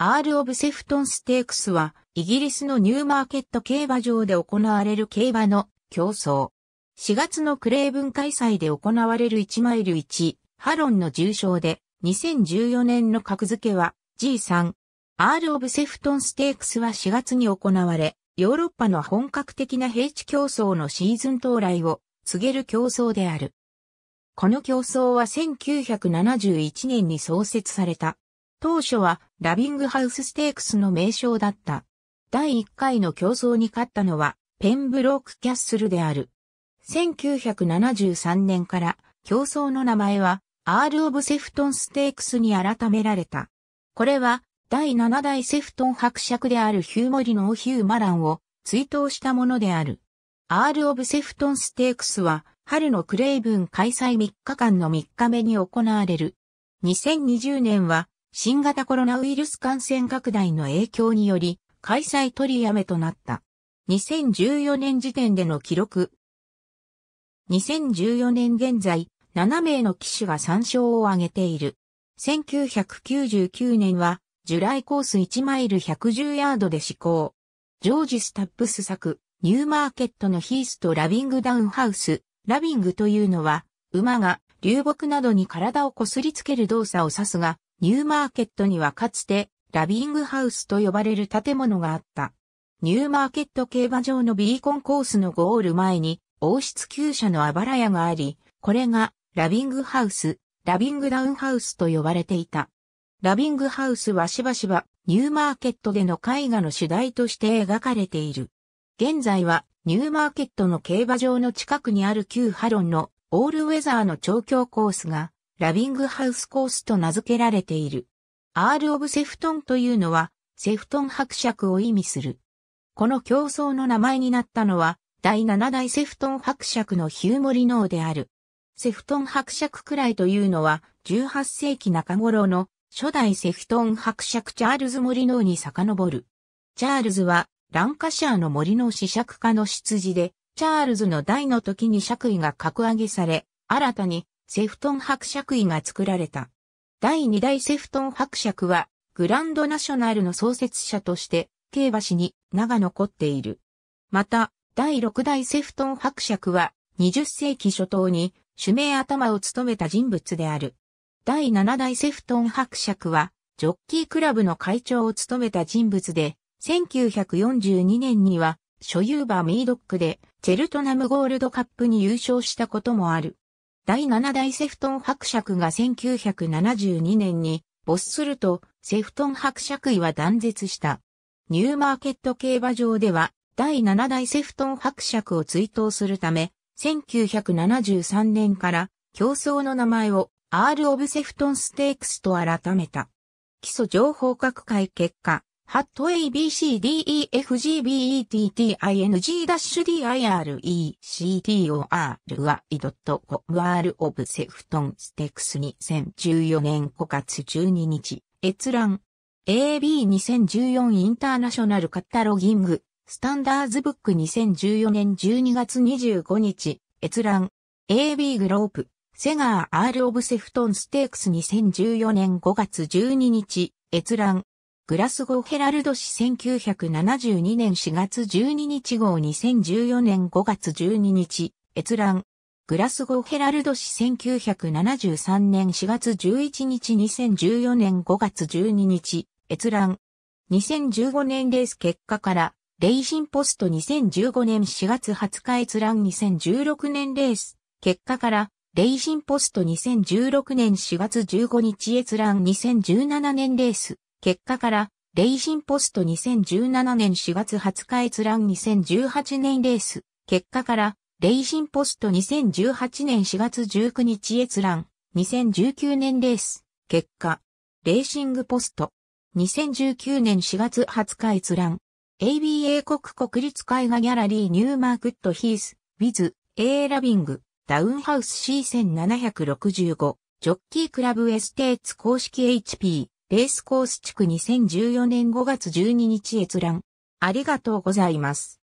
アール・オブ・セフトン・ステークスは、イギリスのニューマーケット競馬場で行われる競馬の競争。4月のクレーブン開催で行われる1マイル1、ハロンの重賞で、2014年の格付けは G3。アール・オブ・セフトン・ステークスは4月に行われ、ヨーロッパの本格的な平地競争のシーズン到来を告げる競争である。この競争は1971年に創設された。当初はラビングハウスステークスの名称だった。第1回の競争に勝ったのは、ペンブローク・キャッスルである。1973年から競争の名前は、アール・オブ・セフトン・ステークスに改められた。これは、第7代セフトン伯爵であるヒュー・モリノー・ヒュー・マランを追悼したものである。アール・オブ・セフトン・ステークスは、春のクレイブン開催3日間の3日目に行われる。2020年は、新型コロナウイルス感染拡大の影響により、開催取りやめとなった。2014年時点での記録。2014年現在、7名の騎手が参照を挙げている。1999年は、ジュライコース1マイル110ヤードで施行。ジョージ・スタップス作、ニューマーケットのヒースとラビングダウンハウス、ラビングというのは、馬が流木などに体をこすりつける動作を指すが、ニューマーケットにはかつてラビングハウスと呼ばれる建物があった。ニューマーケット競馬場のビーコンコースのゴール前に王室厩舎のあばら屋があり、これがラビングハウス、ラビングダウンハウスと呼ばれていた。ラビングハウスはしばしばニューマーケットでの絵画の主題として描かれている。現在はニューマーケットの競馬場の近くにある旧ハロンのオールウェザーの調教コースがラビングハウスコースと名付けられている。アール・オブ・セフトンというのは、セフトン伯爵を意味する。この競争の名前になったのは、第七代セフトン伯爵のヒューモリノーである。セフトン伯爵くらいというのは、18世紀中頃の初代セフトン伯爵チャールズ・モリノーに遡る。チャールズは、ランカシャーの森の子爵家の執事で、チャールズの代の時に爵位が格上げされ、新たにセフトン伯爵位が作られた。第2代セフトン伯爵は、グランドナショナルの創設者として、京橋に名が残っている。また、第6代セフトン伯爵は、20世紀初頭に、主名頭を務めた人物である。第7代セフトン伯爵は、ジョッキークラブの会長を務めた人物で、1942年には、所有馬ミードックで、チェルトナムゴールドカップに優勝したこともある。第7代セフトン伯爵が1972年に没すると、セフトン伯爵位は断絶した。ニューマーケット競馬場では、第7代セフトン伯爵を追悼するため、1973年から競争の名前を R オブセフトンステークスと改めた。基礎情報各会結果、ハット ABCDEFGBETTING-DIRECTOR y i.com r of Sefton Stex 2014年5月12日閲覧 AB2014 インターナショナルカタロギングスタンダーズブック2014年12月25日閲覧 AB グロープセガー R オブセフトンステ t クス2014年5月12日閲覧グラスゴーヘラルド紙1972年4月12日号2014年5月12日、閲覧。グラスゴーヘラルド紙1973年4月11日2014年5月12日、閲覧。2015年レース結果から、レイシンポスト2015年4月20日閲覧2016年レース結果から、レイシンポスト2016年4月15日閲覧2017年レース結果から、レイジンポスト2017年4月20日閲覧2018年レース。結果から、レイジンポスト2018年4月19日閲覧2019年レース。結果、レーシングポスト。2019年4月20日閲覧。ABA 国国立絵画ギャラリーニューマークットヒース、ウィズ、A ラビング、ダウンハウス C1765、ジョッキークラブエステーツ公式 HP。レースコース地区2014年5月12日閲覧。ありがとうございます。